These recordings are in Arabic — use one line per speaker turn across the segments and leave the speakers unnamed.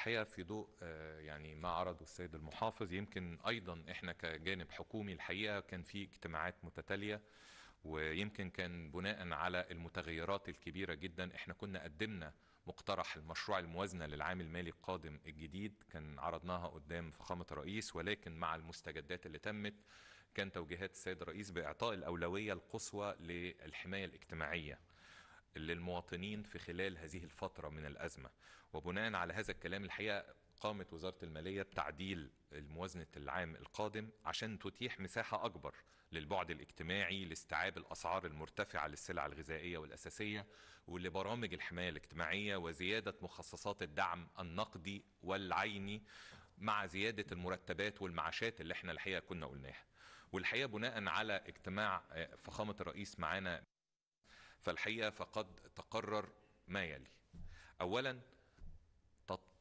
الحقيقه في ضوء آه، يعني ما عرضه السيد المحافظ يمكن ايضا احنا كجانب حكومي الحقيقه كان في اجتماعات متتاليه ويمكن كان بناء على المتغيرات الكبيره جدا احنا كنا قدمنا مقترح المشروع الموازنه للعام المالي القادم الجديد كان عرضناها قدام فخامه الرئيس ولكن مع المستجدات اللي تمت كان توجيهات السيد الرئيس باعطاء الاولويه القصوى للحمايه الاجتماعيه للمواطنين في خلال هذه الفترة من الأزمة وبناء على هذا الكلام الحقيقة قامت وزارة المالية بتعديل الموازنة العام القادم عشان تتيح مساحة أكبر للبعد الاجتماعي لاستيعاب الأسعار المرتفعة للسلع الغذائية والأساسية ولبرامج الحماية الاجتماعية وزيادة مخصصات الدعم النقدي والعيني مع زيادة المرتبات والمعاشات اللي احنا الحقيقة كنا قلناها والحقيقة بناء على اجتماع فخامة الرئيس معانا فالحقيقه فقد تقرر ما يلي اولا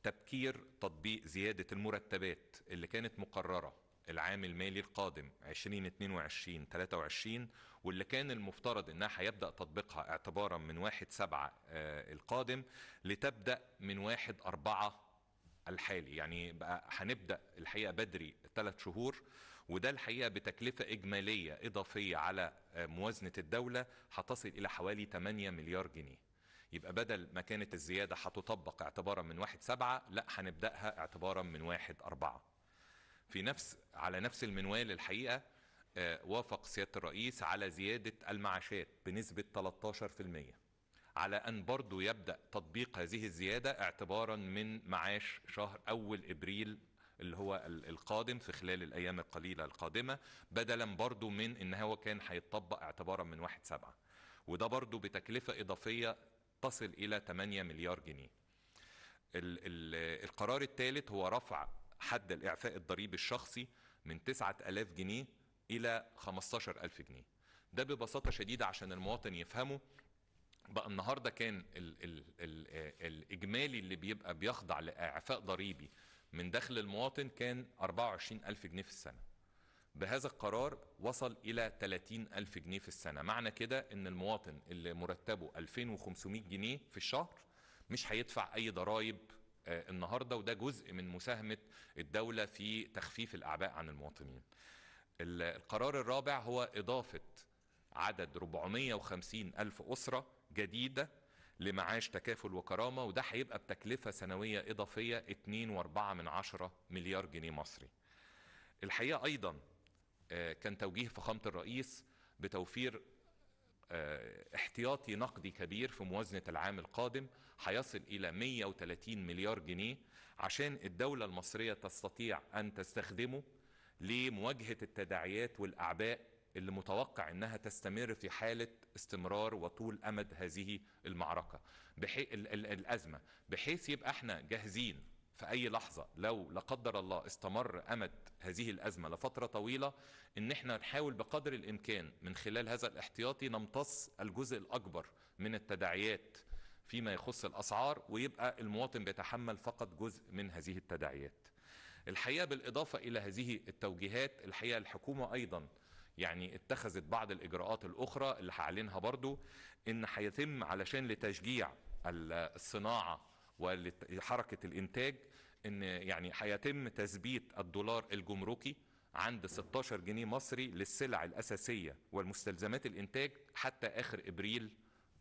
تبكير تطبيق زياده المرتبات اللي كانت مقرره العام المالي القادم 2022 23 واللي كان المفترض انها هيبدا تطبيقها اعتبارا من 1 7 آه، القادم لتبدا من 1 4 الحالي يعني بقى هنبدا الحقيقه بدري ثلاث شهور وده الحقيقه بتكلفه اجماليه اضافيه على موازنه الدوله هتصل الى حوالي 8 مليار جنيه يبقى بدل ما كانت الزياده هتطبق اعتبارا من 1 7 لا هنبداها اعتبارا من 1 4 في نفس على نفس المنوال الحقيقه آه، وافق سياده الرئيس على زياده المعاشات بنسبه 13% على أن برضو يبدأ تطبيق هذه الزيادة اعتبارا من معاش شهر أول إبريل اللي هو القادم في خلال الأيام القليلة القادمة بدلا برضو من إن هو كان هيتطبق اعتبارا من واحد سبعة وده برضو بتكلفة إضافية تصل إلى 8 مليار جنيه القرار الثالث هو رفع حد الإعفاء الضريبي الشخصي من 9000 جنيه إلى 15000 جنيه ده ببساطة شديدة عشان المواطن يفهمه بقى النهارده كان ال ال ال الاجمالي اللي بيبقى بيخضع لاعفاء ضريبي من دخل المواطن كان 24 ألف جنيه في السنة بهذا القرار وصل إلى 30 ألف جنيه في السنة معنى كده أن المواطن اللي مرتبه 2500 جنيه في الشهر مش هيدفع أي ضرائب آه، النهاردة وده جزء من مساهمة الدولة في تخفيف الأعباء عن المواطنين القرار الرابع هو إضافة عدد 450 ألف أسرة جديده لمعاش تكافل وكرامه وده هيبقى بتكلفه سنويه اضافيه 2.4 مليار جنيه مصري. الحقيقه ايضا آه، كان توجيه فخامه الرئيس بتوفير آه، احتياطي نقدي كبير في موازنة العام القادم هيصل إلى 130 مليار جنيه عشان الدولة المصرية تستطيع أن تستخدمه لمواجهة التداعيات والأعباء اللي متوقع انها تستمر في حاله استمرار وطول امد هذه المعركه ال... الازمه بحيث يبقى احنا جاهزين في اي لحظه لو لا قدر الله استمر امد هذه الازمه لفتره طويله ان احنا نحاول بقدر الامكان من خلال هذا الاحتياطي نمتص الجزء الاكبر من التداعيات فيما يخص الاسعار ويبقى المواطن بيتحمل فقط جزء من هذه التداعيات. الحقيقه بالاضافه الى هذه التوجيهات الحقيقه الحكومه ايضا يعني اتخذت بعض الإجراءات الأخرى اللي هعلنها برضو إن هيتم علشان لتشجيع الصناعة وحركة الإنتاج إن يعني هيتم تثبيت الدولار الجمركي عند 16 جنيه مصري للسلع الأساسية والمستلزمات الإنتاج حتى آخر إبريل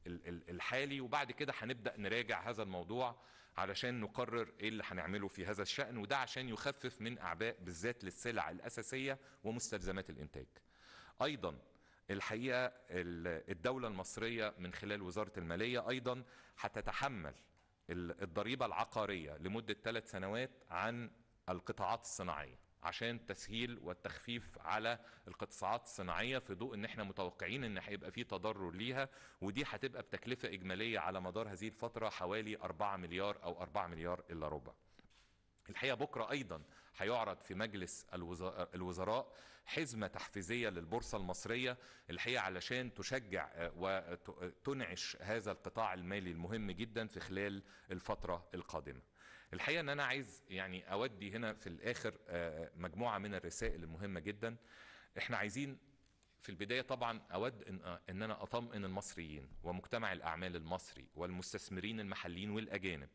الحالي وبعد كده هنبدا نراجع هذا الموضوع علشان نقرر ايه اللي هنعمله في هذا الشان وده عشان يخفف من اعباء بالذات للسلع الاساسيه ومستلزمات الانتاج ايضا الحقيقه الدوله المصريه من خلال وزاره الماليه ايضا هتتحمل الضريبه العقاريه لمده ثلاث سنوات عن القطاعات الصناعيه عشان تسهيل والتخفيف على القطاعات الصناعيه في ضوء ان احنا متوقعين ان هيبقى في تضرر ليها ودي هتبقى بتكلفه اجماليه على مدار هذه الفتره حوالي 4 مليار او 4 مليار الا ربع. الحقيقه بكره ايضا هيعرض في مجلس الوزراء حزمه تحفيزيه للبورصه المصريه الحقيقه علشان تشجع آه، وتنعش هذا القطاع المالي المهم جدا في خلال الفتره القادمه. الحقيقه ان انا عايز يعني اودي هنا في الاخر آه، مجموعه من الرسائل المهمه جدا. احنا عايزين في البدايه طبعا اود ان ان انا اطمئن المصريين ومجتمع الاعمال المصري والمستثمرين المحليين والاجانب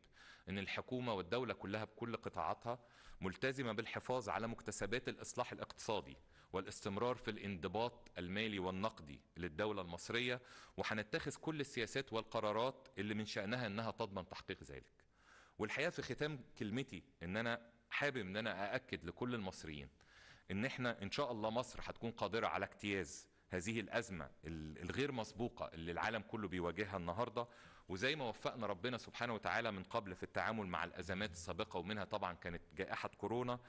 ان الحكومه والدوله كلها بكل قطاعاتها ملتزمه بالحفاظ على مكتسبات الاصلاح الاقتصادي والاستمرار في الانضباط المالي والنقدي للدوله المصريه وهنتخذ كل السياسات والقرارات اللي من شانها انها تضمن تحقيق ذلك. والحقيقه في ختام كلمتي ان انا حابب ان انا ااكد لكل المصريين ان احنا ان شاء الله مصر هتكون قادره على اجتياز هذه الازمه الغير مسبوقه اللي العالم كله بيواجهها النهارده وزي ما وفقنا ربنا سبحانه وتعالى من قبل في التعامل مع الأزمات السابقة ومنها طبعا كانت جائحة كورونا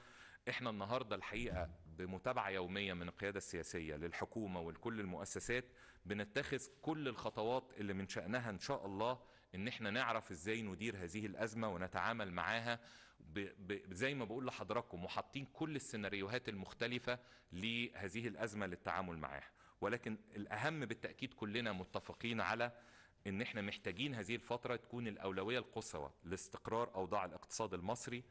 احنا النهاردة الحقيقة بمتابعة يومية من القيادة السياسية للحكومة ولكل المؤسسات بنتخذ كل الخطوات اللي من شأنها إن شاء الله إن احنا نعرف إزاي ندير هذه الأزمة ونتعامل معاها ب ب زي ما بقول لحضراتكم وحاطين كل السيناريوهات المختلفة لهذه الأزمة للتعامل معاها ولكن الأهم بالتأكيد كلنا متفقين على ان احنا محتاجين هذه الفتره تكون الاولويه القصوى لاستقرار اوضاع الاقتصاد المصري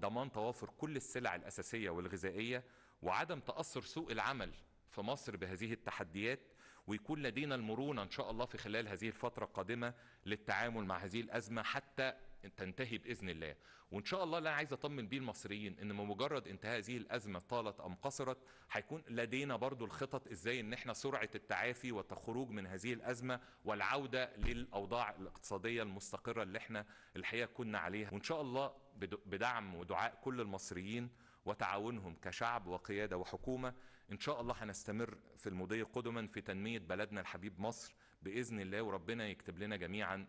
ضمان توافر كل السلع الاساسيه والغذائيه وعدم تاثر سوق العمل في مصر بهذه التحديات ويكون لدينا المرونه ان شاء الله في خلال هذه الفتره القادمه للتعامل مع هذه الازمه حتى تنتهي باذن الله وان شاء الله اللي انا عايز اطمن بيه المصريين ان بمجرد انتهاء هذه الازمه طالت ام قصرت هيكون لدينا برضو الخطط ازاي ان احنا سرعه التعافي والتخروج من هذه الازمه والعوده للاوضاع الاقتصاديه المستقره اللي احنا الحقيقه كنا عليها وان شاء الله بدعم ودعاء كل المصريين وتعاونهم كشعب وقياده وحكومه ان شاء الله هنستمر في المضي قدما في تنميه بلدنا الحبيب مصر باذن الله وربنا يكتب لنا جميعا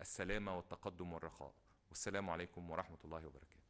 السلامه والتقدم والرخاء والسلام عليكم ورحمه الله وبركاته